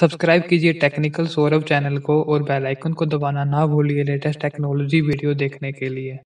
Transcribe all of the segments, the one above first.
subscribe कीजिए technical Saurabh channel को और बेल आइकन को दबाना ना भूलिए लेटेस्ट टेक्नोलॉजी वीडियो देखने के लिए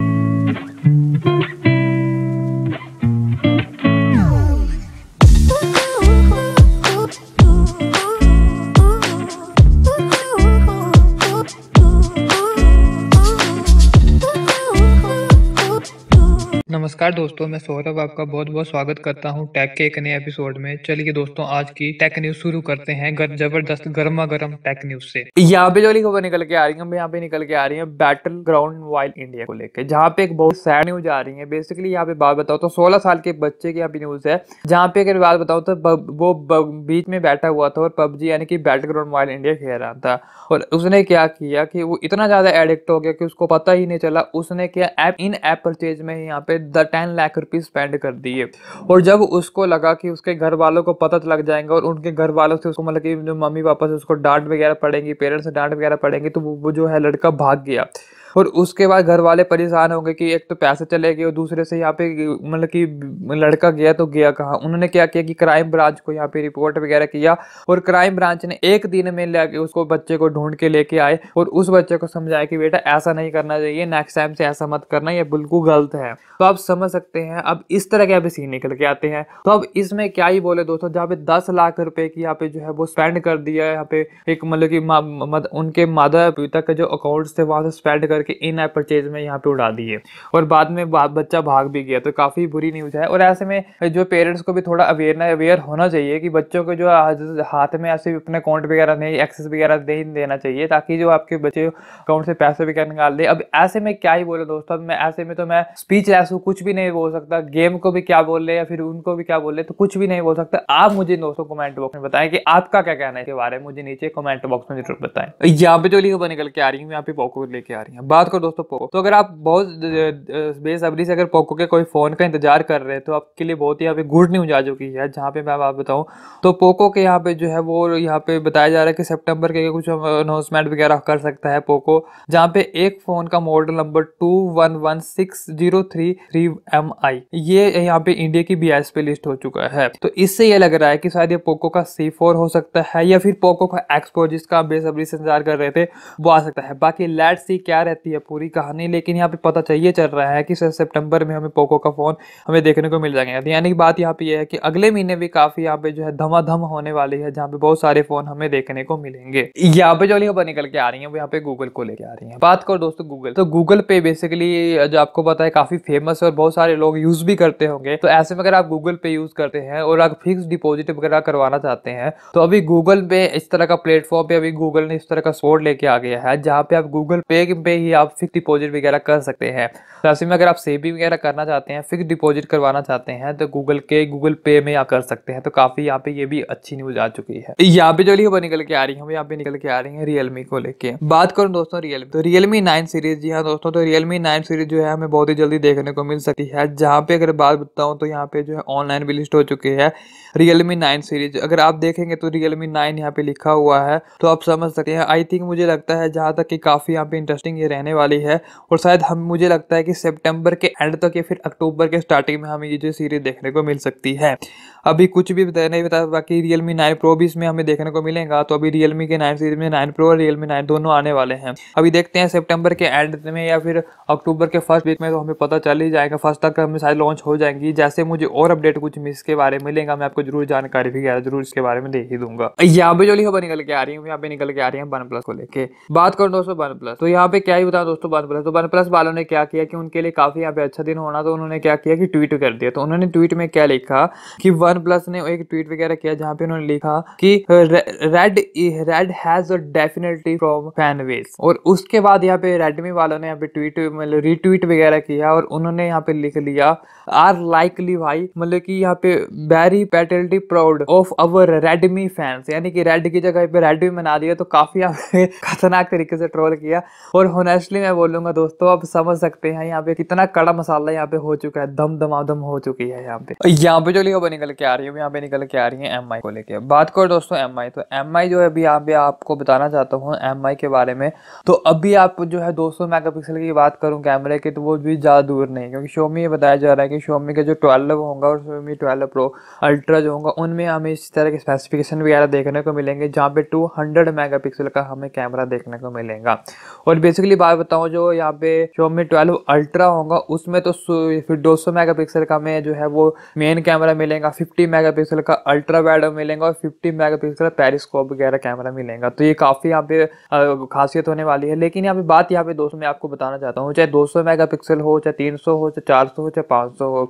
नमस्कार दोस्तों मैं सौरभ आपका बहुत बहुत स्वागत करता हूँ टैक के एक नए एपिसोड में चलिए दोस्तों आज की टैक न्यूज शुरू करते हैं गर, जबरदस्त गर्मा गर्म टैक न्यूज से यहाँ पे जो खबर निकल के आ रही है यहाँ पे निकल के आ रही है बैटल ग्राउंड वाइल इंडिया को लेकर जहाँ पे एक बहुत सैड न्यूज आ रही है बेसिकली यहाँ पे बात बताओ तो सोलह साल के बच्चे की यहाँ पे न्यूज है जहाँ पे अगर बात बताओ तो वो बीच में बैठा हुआ था और पबजी यानी कि बैटल ग्राउंड वाइल इंडिया खेल रहा था और उसने क्या किया कि वो इतना ज्यादा एडिक्ट हो गया कि उसको पता ही नहीं चला उसने क्या ऐप इन ऐप परचेज में यहाँ पे the ten lakh rupees spend कर दिए और जब उसको लगा कि उसके घर वालों को पता तो लग जाएगा और उनके घर वालों से उसको मतलब कि जो मम्मी पापा से उसको डांट वगैरह पड़ेंगी पेरेंट्स से डांट वगैरह पड़ेंगे तो वो जो है लड़का भाग गया और उसके बाद घर वाले परेशान हो गए कि एक तो पैसे चले गए और दूसरे से यहाँ पे मतलब कि लड़का गया तो गया कहाँ उन्होंने क्या किया कि क्राइम ब्रांच को यहाँ पे रिपोर्ट वगैरह किया और क्राइम ब्रांच ने एक दिन में लेके उसको बच्चे को ढूंढ के लेके आए और उस बच्चे को समझाया कि बेटा ऐसा नहीं करना चाहिए नेक्स्ट टाइम से ऐसा मत करना ये बिल्कुल गलत है तो आप समझ सकते हैं अब इस तरह के अभी सीन निकल के आते हैं तो अब इसमें क्या ही बोले दोस्तों जहाँ पे दस लाख रुपए की यहाँ पे जो है वो स्पेंड कर दिया यहाँ पे एक मतलब की मतलब उनके माता पिता के जो अकाउंट थे वहां से स्पेंड कर करके इन ऐप परचेज में यहाँ पे उड़ा दिए और बाद में बच्चा भाग भी गया तो काफ़ी बुरी न्यूज़ है और ऐसे में जो पेरेंट्स को भी थोड़ा अवेयरनेस अवेयर होना चाहिए कि बच्चों को जो हाथ में ऐसे अपने अकाउंट वगैरह नहीं एक्सेस वगैरह नहीं देना चाहिए ताकि जो आपके बच्चे अकाउंट से पैसे वगैरह निकाल दे अब ऐसे में क्या ही बोले दोस्तों मैं ऐसे में तो मैं स्पीच लेस हूँ कुछ भी नहीं बोल सकता गेम को भी क्या बोल ले या फिर उनको भी क्या बोल ले तो कुछ भी नहीं बोल सकता आप मुझे दोस्तों कमेंट बॉक्स में बताएं कि आपका क्या कहना है इसके बारे में मुझे नीचे कमेंट बॉक्स में जरूर बताएं यहाँ पे जो लिखा निकल के आ रही हूँ यहाँ पे पॉको लेके आ रही है बात करो दोस्तों पोको तो अगर आप बहुत बेसब्री से अगर पोको के कोई फ़ोन का इंतजार कर रहे हैं तो आपके लिए बहुत ही यहाँ पे गुड न्यूज आ चुकी है जहाँ पे मैं आप बताऊँ तो पोको के यहाँ पे जो है वो यहाँ पे बताया जा रहा है कि सेप्टेम्बर के कुछ अनाउंसमेंट वगैरह कर सकता है पोको जहाँ पे एक फ़ोन का model number two one one six zero three three M I ये यहाँ पे इंडिया की बी एस पे लिस्ट हो चुका है तो इससे ये लग रहा है कि शायद ये पोको का सी फोर हो सकता है या फिर पोको का एक्सपो जिसका बेसब्री से इंतजार कर रहे थे वो आ सकता है बाकी लेट सी क्या रहे रहती है पूरी कहानी लेकिन यहाँ पे पता चाहिए चल रहा है कि सितंबर में हमें पोको का फ़ोन हमें देखने को मिल जाएगा यानी कि बात यहाँ पे यह है कि अगले महीने भी काफ़ी यहाँ पे जो है धमाधम होने वाली है जहाँ पे बहुत सारे फ़ोन हमें देखने को मिलेंगे यहाँ पे जो खबर निकल के आ रही है वो यहाँ पे गूगल को लेकर आ रही है बात करो दोस्तों गूगल तो गूगल पे बेसिकली जो आपको पता है काफ़ी फेमस और बहुत सारे लोग यूज़ भी करते होंगे तो ऐसे में अगर आप गूगल पे यूज़ करते हैं और आप फिक्स डिपोजिट वगैरह करवाना चाहते हैं तो अभी गूगल पे इस तरह का प्लेटफॉर्म पे अभी गूगल ने इस तरह का स्पोर्ट लेके आ गया है जहाँ पे आप गूगल पे पे ही आप फिक्स डिपॉजिट वगैरह कर सकते हैं तो ऐसे में अगर आप सेविंग वगैरह करना चाहते हैं फिक्स डिपॉजिट करवाना चाहते हैं तो गूगल के गूगल पे में आप कर सकते हैं तो काफ़ी यहाँ पे ये भी अच्छी न्यूज़ आ चुकी है यहाँ पे जो खबर निकल के आ रही है यहाँ पे निकल के आ रही है रियलमी को लेकर बात करूँ दोस्तों रियलमी तो रियलमी नाइन सीरीज जी हाँ दोस्तों तो रियलमी नाइन सीरीज जो है हमें बहुत ही जल्दी देखने को मिल सकती है जहाँ पे अगर बात बताऊँ तो यहाँ पे जो है ऑनलाइन भी लिस्ट हो चुकी है रियलमी नाइन सीरीज अगर आप देखेंगे तो रियलमी नाइन यहाँ पे लिखा हुआ है तो आप समझ सकते हैं आई थिंक मुझे लगता है जहाँ तक कि काफ़ी यहाँ पे इंटरेस्टिंग ये रहने वाली है और शायद हम मुझे लगता है कि सितंबर के एंड तक या फिर अक्टूबर के स्टार्टिंग में हमें ये जो सीरीज देखने को मिल सकती है अभी कुछ भी बताया नहीं बता बाकी रियलमी नाइन प्रो भी इसमें हमें देखने को मिलेगा तो अभी रियलमी के नाइन सीरीज में नाइन प्रो और रियलमी नाइन दोनों आने वाले हैं अभी देखते हैं सेप्टेम्बर के एंड में या फिर अक्टूबर के फर्स्ट वीक में तो हमें पता चल ही जाएगा फर्स्ट तक हमें शायद लॉन्च हो जाएंगी जैसे मुझे और अपडेट कुछ मिस के बारे में मिलेगा मैं आपको जरूर जानकारी भी जरूर इसके बारे में दे ही दूंगा यहाँ पे जो लिखा निकल के आ रही हूँ यहाँ पे निकल के आ रही है वन प्लस को लेके बात करो दोस्तों वन प्लस तो यहाँ पे क्या ही बताऊँ दोस्तों वन प्लस तो वन प्लस वालों ने क्या किया कि उनके लिए काफ़ी यहाँ पे अच्छा दिन होना तो उन्होंने क्या किया कि ट्वीट कर दिया तो उन्होंने ट्वीट में क्या लिखा कि वन प्लस ने एक ट्वीट वगैरह किया जहाँ पे उन्होंने लिखा कि red red has a definitely from fan base और उसके बाद यहाँ पे रेडमी वालों ने यहाँ पे ट्वीट मतलब रीट्वीट वगैरह किया और उन्होंने यहाँ पे लिख लिया आर लाइकली भाई मतलब कि यहाँ पे वेरी पेटल्टी proud of our Redmi fans यानी कि रेड की जगह पे रेडमी बना दिया तो काफी यहाँ पे खतरनाक तरीके से ट्रोल किया और होना ऑनेस्टली मैं बोलूंगा दोस्तों आप समझ सकते हैं यहाँ पे कितना कड़ा मसाला यहाँ पे हो चुका है दम दमा दम हो चुकी है यहाँ पे यहाँ पे जो लिखा वो निकल के आ रही है यहाँ पे निकल के आ रही है एम को लेकर बात करो दोस्तों एम तो एम जो है अभी यहाँ पे आपको बताना चाहता हूँ एम के बारे में तो अभी आप जो है दो मेगापिक्सल की बात करूँ कैमरे की तो वो भी ज़्यादा दूर नहीं क्योंकि शोमी ये बताया जा रहा है कि शोमी का जो ट्वेल्व होगा और शोमी ट्वेल्व प्रो अल्ट्रा जो होगा उनमें हमें इस तरह के स्पेसिफिकेशन वगैरह देखने को मिलेंगे जहाँ पे टू हंड्रेड मेगा का हमें कैमरा देखने को मिलेगा और बेसिकली बात बताऊँ जो यहाँ पे Xiaomi 12 अल्ट्रा होगा उसमें तो फिर 200 मेगापिक्सल का में जो है वो मेन कैमरा मिलेगा 50 मेगापिक्सल का अल्ट्रा वाइड मिलेगा और 50 मेगापिक्सल पेरिस्कोप वगैरह कैमरा मिलेगा तो ये काफ़ी यहाँ पे खासियत होने वाली है लेकिन यहाँ पे बात यहाँ पे दोस्तों मैं आपको बताना चाहता हूँ चाहे 200 मेगापिक्सल हो चाहे 300 हो चाहे 400 हो चाहे 500 हो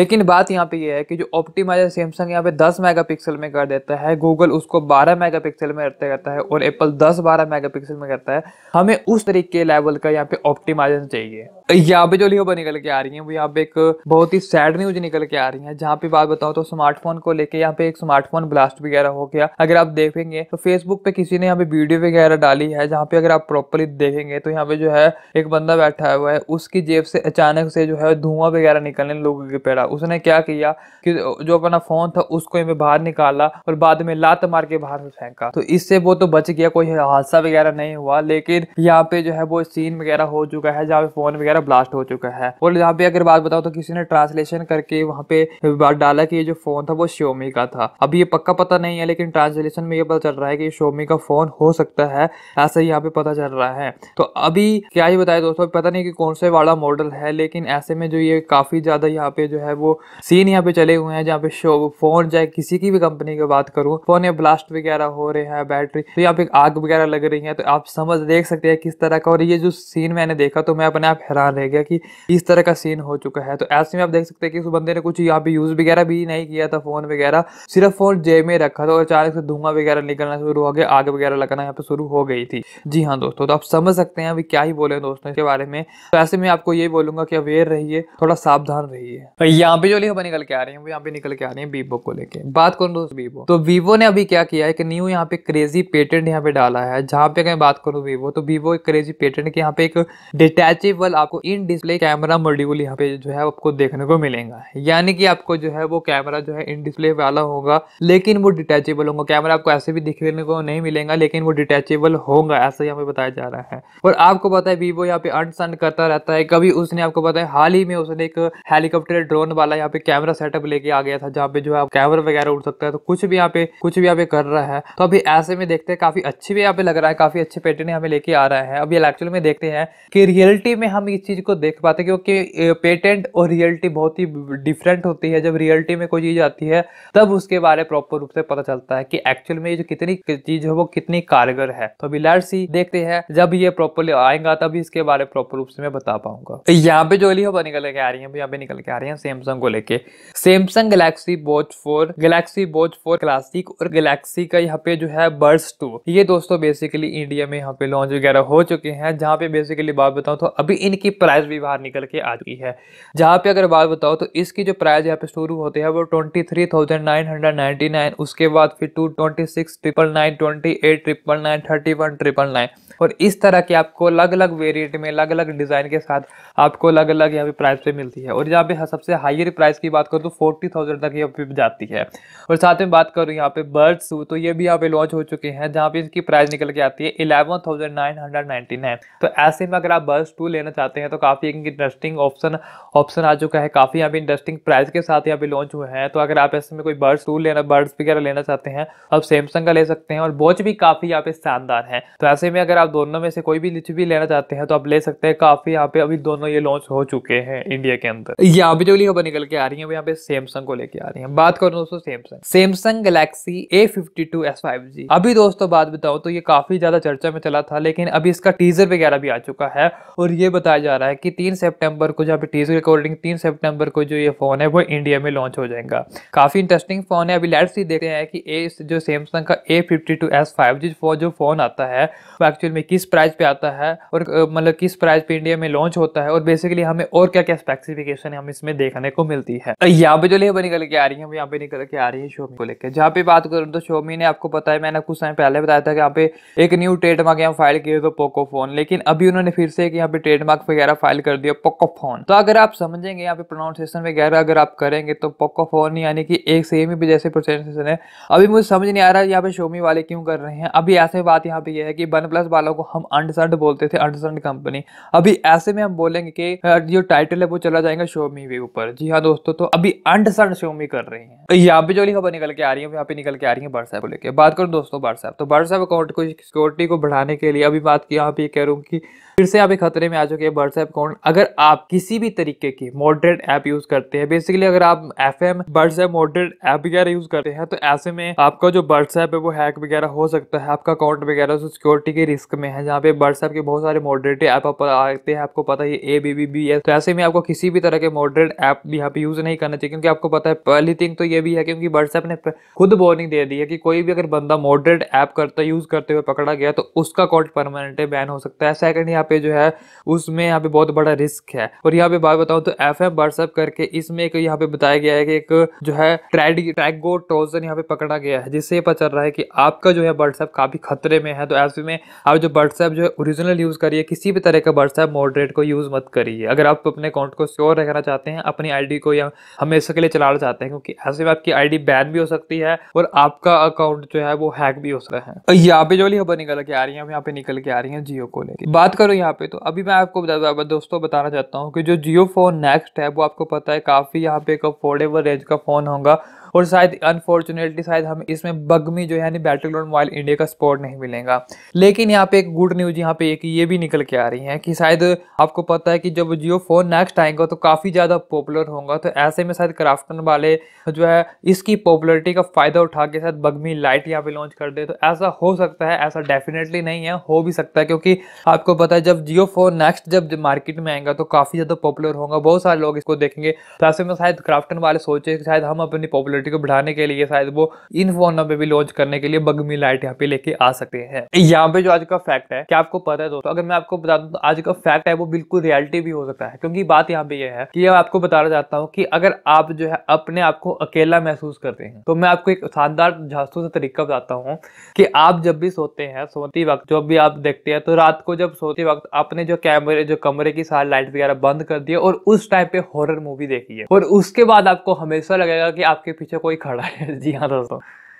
लेकिन बात यहाँ पे ये है कि जो ऑप्टीमाइजर सैमसंग यहाँ पे 10 मेगापिक्सल में कर देता है गूगल उसको 12 मेगापिक्सल में करता है और एप्पल 10 12 मेगापिक्सल में करता है हमें उस तरीके लेवल का यहाँ पे ऑप्टिमाइजेशन चाहिए यहाँ पे जो लियो निकल के आ रही है वो यहाँ पे एक बहुत ही सैड न्यूज निकल के आ रही है जहाँ पे बात बताओ तो स्मार्टफोन को लेके यहाँ पे एक स्मार्टफोन ब्लास्ट वगैरह हो गया अगर आप देखेंगे तो फेसबुक पे किसी ने यहाँ पे वीडियो वगैरह डाली है जहाँ पे अगर आप प्रॉपरली देखेंगे तो यहाँ पे जो है एक बंदा बैठा हुआ है उसकी जेब से अचानक से जो है धुआं वगैरह निकलने लोगों के पेड़ा उसने क्या किया कि जो अपना फोन था उसको यहाँ पे बाहर निकाला और बाद में लात मार के बाहर फेंका तो इससे वो तो बच गया कोई हादसा वगैरह नहीं हुआ लेकिन यहाँ पे जो है वो सीन वगैरह हो चुका है जहाँ पे फोन वगैरह ब्लास्ट हो चुका है और यहाँ पे अगर बात बताओ तो किसी ने ट्रांसलेशन करके वहाँ पे बात डाला कि ये जो फोन था वो श्योमी का था अभी ये पक्का पता नहीं है लेकिन ट्रांसलेशन में ये पता चल रहा है कि श्योमी का फोन हो सकता है ऐसा यहाँ पे पता चल रहा है तो अभी क्या ही बताए दोस्तों पता नहीं कि कौन से वाला मॉडल है लेकिन ऐसे में जो ये काफी ज्यादा यहाँ पे जो है वो सीन यहाँ पे चले हुए हैं जहाँ पे शो फोन चाहे किसी की भी कंपनी की बात करूँ फोन या ब्लास्ट वगैरह हो रहे हैं बैटरी तो यहाँ पे आग वगैरह लग रही है तो आप समझ देख सकते हैं किस तरह का और ये जो सीन मैंने देखा तो मैं अपने आप हैरान रह गया कि इस तरह का सीन हो चुका है तो ऐसे में आप देख सकते हैं कि उस बंदे ने कुछ यहाँ पे यूज़ वगैरह भी नहीं किया था फ़ोन वगैरह सिर्फ फ़ोन जेब में रखा था और अचानक से धुआं वगैरह निकलना शुरू हो गया आग वगैरह लगना यहाँ पे शुरू हो गई थी जी हाँ दोस्तों तो आप समझ सकते हैं अभी क्या ही बोले दोस्तों इसके बारे में तो ऐसे में आपको ये बोलूंगा कि अवेयर रहिए थोड़ा सावधान रहिए तो यहाँ पे जो लिखा निकल के आ रही है यहाँ पे निकल के आ रही है वीवो को लेकर बात करूँ दोस्तों वीवो तो वीवो ने अभी क्या किया है कि न्यू यहाँ पे क्रेजी पेटेंट यहाँ पे डाला है जहाँ पे मैं बात करूँ वीवो तो वीवो एक क्रेजी पेटेंट रिलेटेड कि यहाँ पे एक डिटैचेबल आपको इन डिस्प्ले कैमरा मॉड्यूल यहाँ पे जो है आपको देखने को मिलेगा यानी कि आपको जो है वो कैमरा जो है इन डिस्प्ले वाला होगा लेकिन वो डिटैचेबल होगा कैमरा आपको ऐसे भी दिखने को नहीं मिलेगा लेकिन वो डिटैचेबल होगा ऐसा यहाँ पे बताया जा रहा है और आपको पता है वीवो यहाँ पे अनसन करता रहता है कभी उसने आपको पता है हाल ही में उसने एक हेलीकॉप्टर ड्रोन वाला यहाँ पे कैमरा सेटअप लेके आ गया था जहाँ पे जो है कैमरा वगैरह उड़ सकता है तो कुछ भी यहाँ पे कुछ भी यहाँ पे कर रहा है तो अभी ऐसे में देखते हैं काफी अच्छी भी यहाँ पे लग रहा है काफी अच्छे पैटर्न यहाँ पे लेके आ रहा है अभी इलेक्ट्रल आर्टिकल में देखते हैं कि रियलिटी में हम इस चीज़ को देख पाते क्योंकि पेटेंट और रियलिटी बहुत ही डिफरेंट होती है जब रियलिटी में कोई चीज़ आती है तब उसके बारे में प्रॉपर रूप से पता चलता है कि एक्चुअल में ये जो कितनी चीज़ है वो कितनी कारगर है तो अभी लेट्स ही देखते हैं जब ये प्रॉपरली आएगा तब इसके बारे में प्रॉपर रूप से मैं बता पाऊंगा यहाँ पे जो लिखा निकल के आ रही है यहाँ पे निकल के आ रही है सैमसंग को लेके Samsung Galaxy watch four Galaxy watch four classic और गैलेक्सी का यहाँ पे जो है बर्स टू ये दोस्तों बेसिकली इंडिया में यहाँ पे लॉन्च वगैरह हो चुके हैं जहाँ पे बेसिकली बात बताऊँ तो अभी इनकी प्राइस भी बाहर निकल के आ चुकी है जहाँ पे अगर बात बताओ तो इसकी जो प्राइस यहाँ पे शुरू होते हैं वो twenty three thousand nine hundred ninety nine उसके बाद फिर to twenty six triple nine twenty eight triple nine thirty one triple nine और इस तरह की आपको अलग अलग वेरियंट में अलग अलग डिज़ाइन के साथ आपको अलग अलग यहाँ पे प्राइस पे मिलती है और यहाँ पे सबसे हाइयर प्राइस की बात करूँ तो फोर्टी थाउजेंड तक यहाँ पे जाती है और साथ में बात करूँ यहाँ पे बर्ड्स तो ये भी यहाँ पे लॉन्च हो चुके हैं जहाँ पे इसकी प्राइस निकल के आती है eleven thousand nine hundred ninety nine तो ऐसे में अगर आप बस टू लेना चाहते हैं तो काफ़ी इंटरेस्टिंग ऑप्शन ऑप्शन आ चुका है काफ़ी यहाँ पे इंटरेस्टिंग प्राइस के साथ यहाँ पे लॉन्च हुए हैं तो अगर आप ऐसे में कोई बर्ड्स टू लेना बर्ड्स वगैरह लेना चाहते हैं आप सैमसंग का ले सकते हैं और वॉच भी काफ़ी यहाँ पे शानदार है तो ऐसे में अगर आप दोनों में से कोई भी लिच भी लेना चाहते हैं तो आप ले सकते हैं काफ़ी यहाँ पे अभी दोनों ये लॉन्च हो चुके हैं इंडिया के अंदर ये अभी जो खबर निकल के आ रही है वो यहाँ पे सैमसंग को लेकर आ रही है बात करो दोस्तों Samsung Samsung Galaxy A fifty two S five G अभी दोस्तों बात बताओ तो ये काफ़ी ज़्यादा चर्चा में चला था लेकिन अभी इसका टीजर वगैरह भी आ चुका है और ये बताया जा रहा है कि तीन सेप्टेम्बर को जहाँ पे टीज रिकॉर्डिंग तीन सेप्टेम्बर को जो ये फ़ोन है वो इंडिया में लॉन्च हो जाएगा काफ़ी इंटरेस्टिंग फ़ोन है अभी लेट्स ही देखते हैं कि ए जो सैमसंग का A fifty two S five G phone जो फ़ोन आता है वो एक्चुअल में किस प्राइस पे आता है और मतलब किस प्राइस पे इंडिया में लॉन्च होता है और बेसिकली हमें और क्या क्या स्पेसिफिकेशन हम इसमें देखने को मिलती है यहाँ पे जो लेबर निकल के आ रही है हम यहाँ पे निकल के आ रही है शोमी को लेकर जहाँ पे बात करूँ तो शोमी ने आपको पता है मैंने कुछ समय पहले बताया था कि यहाँ पे एक न्यू ट्रेड ट्रेडमार्क यहाँ फाइल किया तो पोको फोन लेकिन अभी उन्होंने फिर से एक यहाँ पे ट्रेडमार्क वगैरह फाइल कर दिया पोकोफोन तो अगर आप समझेंगे यहाँ पे प्रोनाउंसिएशन वगैरह अगर आप करेंगे तो पोकोफोन यानी कि एक सेम ही जैसे प्रोनाउंसिएशन है अभी मुझे समझ नहीं आ रहा यहाँ पे शोमी वाले क्यों कर रहे हैं अभी ऐसे बात यहाँ पे यह है कि वन प्लस वालों को हम अंडसंड बोलते थे अंडसंड कंपनी अभी ऐसे में हम बोलेंगे कि जो टाइटल है वो चला जाएगा शोमी वे ऊपर जी हाँ दोस्तों तो अभी अंडसंड शोमी कर रहे हैं यहाँ पे जो लिखा खबर निकल के आ रही है यहाँ पे निकल के आ रही है व्हाट्सएप को लेकर बात करूँ दोस्तों व्हाट्सएप तो व्हाट्सएप अकाउंट को सिक्योरिटी को बढ़ाने के लिए अभी बात की यहाँ पे कह रूँ क्योंकि फिर से आप एक खतरे में आ चुके हैं व्हाट्सएप अकाउंट अगर आप किसी भी तरीके की मॉडरेट ऐप यूज करते हैं बेसिकली अगर आप F M WhatsApp moderate app वगैरह यूज करते हैं तो ऐसे में आपका जो व्हाट्सएप है वो हैक वगैरह हो सकता है आपका अकाउंट वगैरह सिक्योरिटी के रिस्क में है जहाँ पे व्हाट्सएप के बहुत सारे मॉडरेट ऐप आते हैं आपको पता है A B B B S तो ऐसे में आपको किसी भी तरह के मॉडरेट ऐप यहाँ पे यूज नहीं करना चाहिए क्योंकि आपको पता है पहली थिंग तो ये भी है क्योंकि व्हाट्सएप ने खुद वार्निंग दे दी है कि कोई भी अगर बंदा मॉडरेट ऐप करता यूज करते हुए पकड़ा गया तो उसका अकाउंट परमानेंट बैन हो सकता है सेकंड यहाँ पे जो है उसमें यहाँ पे बहुत बड़ा रिस्क है और यहाँ पे बात बताऊँ तो एफ एम व्हाट्सअप करके इसमें एक यहाँ पे बताया गया है कि एक जो है ट्रैड ट्रैगो ट्रोजन यहाँ पे पकड़ा गया है जिससे पता चल रहा है कि आपका जो है व्हाट्सएप काफी खतरे में है तो ऐसे में आप जो व्हाट्सएप जो है ओरिजिनल यूज करिए किसी भी तरह का व्हाट्सएप मॉडरेट को यूज मत करिए अगर आप अपने अकाउंट को श्योर रखना चाहते हैं अपनी आईडी को या हमेशा के लिए चलाना चाहते हैं क्योंकि ऐसे में आपकी आईडी बैन भी हो सकती है और आपका अकाउंट जो है वो हैक भी हो सकता है यहाँ पे जो खबर निकल के आ रही है यहाँ पे निकल के आ रही है जियो को लेकर बात करो यहाँ पे तो अभी मैं आपको दोस्तों बताना चाहता हूँ कि जो जियो फ़ोन नेक्स्ट है वो आपको पता है काफ़ी यहाँ पे एक अफोर्डेबल रेंज का फ़ोन होगा और शायद अनफॉर्चुनेटली शायद हम इसमें बगमी जो है यानी बैटल ग्राउंड मोबाइल इंडिया का स्पोर्ट नहीं मिलेगा लेकिन यहाँ पे एक गुड न्यूज यहाँ पे एक ये भी निकल के आ रही है कि शायद आपको पता है कि जब जियो फोन नेक्स्ट आएगा तो काफ़ी ज़्यादा पॉपुलर होगा तो ऐसे में शायद क्राफ्टन वाले जो है इसकी पॉपुलरिटी का फ़ायदा उठा के शायद बगमी लाइट यहाँ पे लॉन्च कर दे तो ऐसा हो सकता है ऐसा डेफिनेटली नहीं है हो भी सकता है क्योंकि आपको पता है जब जियो फोन नेक्स्ट जब मार्केट में आएगा तो काफ़ी ज़्यादा पॉपुलर होगा बहुत सारे लोग इसको देखेंगे तो ऐसे में शायद क्राफ्टन वाले सोचे शायद हम अपनी पॉपुलर पॉपुलरिटी को बढ़ाने के लिए शायद वो इन फोनों पे भी लॉन्च करने के लिए बगमी लाइट यहाँ पे लेके आ सकते हैं यहाँ पे जो आज का फैक्ट है क्या आपको पता है दोस्तों अगर मैं आपको बता दूँ तो आज का फैक्ट है वो बिल्कुल रियलिटी भी हो सकता है क्योंकि बात यहाँ पे ये है कि आपको बताना चाहता हूँ कि अगर आप जो है अपने आप को अकेला महसूस करते हैं तो मैं आपको एक शानदार झांसू सा तरीका बताता हूँ कि आप जब भी सोते हैं सोते वक्त जब भी आप देखते हैं तो रात को जब सोते वक्त आपने जो कैमरे जो कमरे की सारी लाइट वगैरह बंद कर दिए और उस टाइम पे हॉरर मूवी देखी है और उसके बाद आपको हमेशा लगेगा कि आपके पीछे पीछे कोई खड़ा है जी हाँ दोस्तों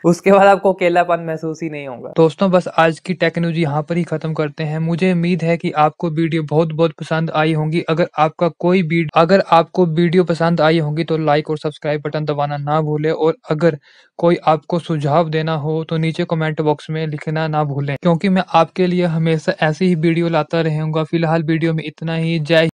उसके बाद आपको अकेलापन महसूस ही नहीं होगा दोस्तों बस आज की टेक्नोलॉजी यहाँ पर ही खत्म करते हैं मुझे उम्मीद है कि आपको वीडियो बहुत बहुत पसंद आई होगी अगर आपका कोई भी अगर आपको वीडियो पसंद आई होंगी तो लाइक और सब्सक्राइब बटन दबाना ना भूले और अगर कोई आपको सुझाव देना हो तो नीचे कमेंट बॉक्स में लिखना ना भूलें क्योंकि मैं आपके लिए हमेशा ऐसी ही वीडियो लाता रहूंगा फिलहाल वीडियो में इतना ही जय